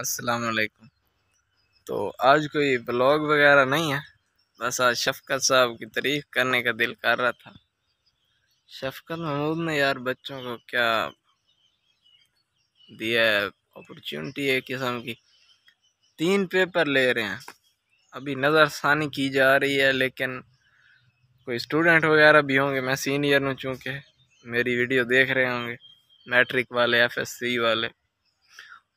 असलकुम तो आज कोई ब्लॉग वगैरह नहीं है बस आज शफकत साहब की तारीफ़ करने का दिल कर रहा था शफकत महमूद ने यार बच्चों को क्या दिया है अपॉर्चुनिटी एक किस्म की तीन पेपर ले रहे हैं अभी नज़रसानी की जा रही है लेकिन कोई स्टूडेंट वगैरह भी होंगे मैं सीनियर हूँ चूँकि मेरी वीडियो देख रहे होंगे मैट्रिक वाले एफएससी वाले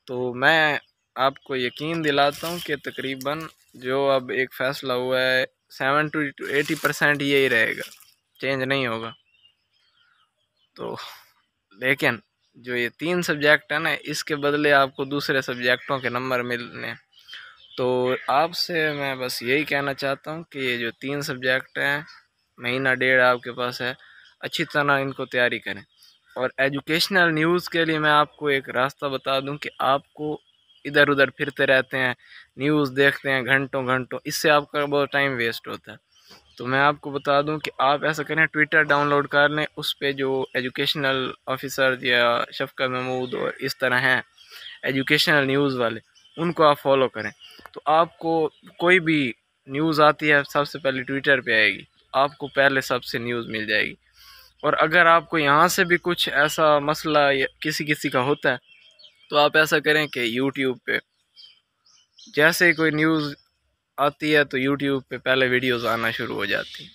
तो मैं आपको यकीन दिलाता हूँ कि तकरीबन जो अब एक फ़ैसला हुआ है सेवन टू एटी परसेंट यही रहेगा चेंज नहीं होगा तो लेकिन जो ये तीन सब्जेक्ट है ना इसके बदले आपको दूसरे सब्जेक्टों के नंबर मिलने तो आपसे मैं बस यही कहना चाहता हूँ कि ये जो तीन सब्जेक्ट हैं महीना डेढ़ आपके पास है अच्छी तरह इनको तैयारी करें और एजुकेशनल न्यूज़ के लिए मैं आपको एक रास्ता बता दूं कि आपको इधर उधर फिरते रहते हैं न्यूज़ देखते हैं घंटों घंटों इससे आपका बहुत टाइम वेस्ट होता है तो मैं आपको बता दूं कि आप ऐसा करें ट्विटर डाउनलोड कर लें उस पर जो एजुकेशनल ऑफिसर या शफका महमूद और इस तरह हैं एजुकेशनल न्यूज़ वाले उनको आप फॉलो करें तो आपको कोई भी न्यूज़ आती है सबसे पहले ट्विटर पे आएगी आपको पहले सबसे न्यूज़ मिल जाएगी और अगर आपको यहाँ से भी कुछ ऐसा मसला किसी किसी का होता है तो आप ऐसा करें कि यूट्यूब पे जैसे कोई न्यूज़ आती है तो यूट्यूब पे पहले वीडियोस आना शुरू हो जाती हैं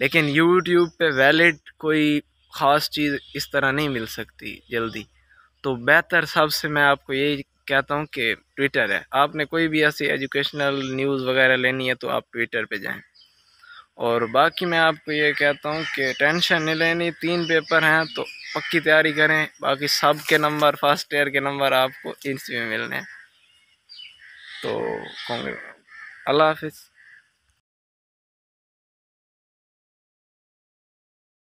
लेकिन यूट्यूब पे वैलिड कोई ख़ास चीज़ इस तरह नहीं मिल सकती जल्दी तो बेहतर सबसे मैं आपको यही कहता हूँ कि ट्विटर है आपने कोई भी ऐसी एजुकेशनल न्यूज़ वगैरह लेनी है तो आप ट्विटर पे जाएं और बाकी मैं आपको ये कहता हूँ कि टेंशन नहीं लेनी तीन पेपर हैं तो पक्की तैयारी करें बाकी सब के नंबर फर्स्ट ईयर के नंबर आपको इंच में मिलने हैं तो कॉन्ग्रेस अल्लाह हाफिज़